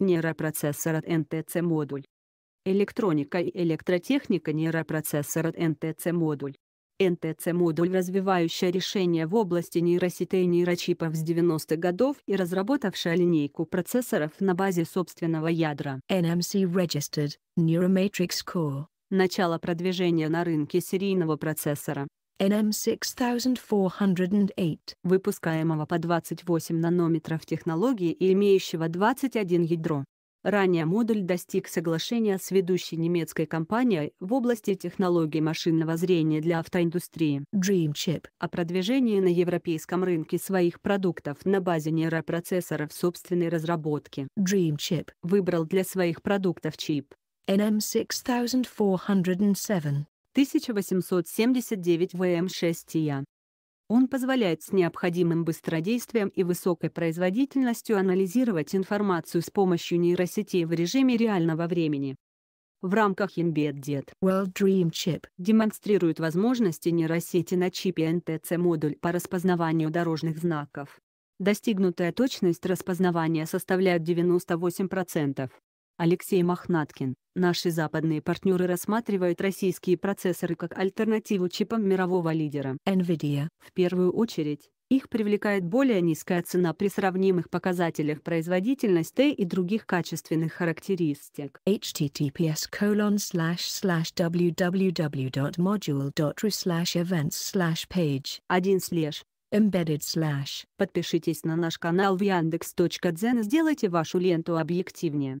нейропроцессор от НТЦ-модуль. Электроника и электротехника нейропроцессор от НТЦ-модуль. НТЦ-модуль развивающее решение в области нейросетей нейрочипов с 90-х годов и разработавшая линейку процессоров на базе собственного ядра. NMC Registered, Neuromatrix Core. Начало продвижения на рынке серийного процессора. NM6408, выпускаемого по 28 нанометров технологии и имеющего 21 ядро. Ранее модуль достиг соглашения с ведущей немецкой компанией в области технологий машинного зрения для автоиндустрии DreamChip о продвижении на европейском рынке своих продуктов на базе нейропроцессоров собственной разработки. DreamChip выбрал для своих продуктов чип NM6407 1879 ВМ6Я. Он позволяет с необходимым быстродействием и высокой производительностью анализировать информацию с помощью нейросетей в режиме реального времени. В рамках Embedded World Dream Chip демонстрируют возможности нейросети на чипе NTC-модуль по распознаванию дорожных знаков. Достигнутая точность распознавания составляет 98%. Алексей Мохнаткин. Наши западные партнеры рассматривают российские процессоры как альтернативу чипам мирового лидера NVIDIA. В первую очередь, их привлекает более низкая цена при сравнимых показателях производительности и других качественных характеристик. https www.module.ru events page 1 slash embedded slash. Подпишитесь на наш канал в Яндекс.Дзен и сделайте вашу ленту объективнее.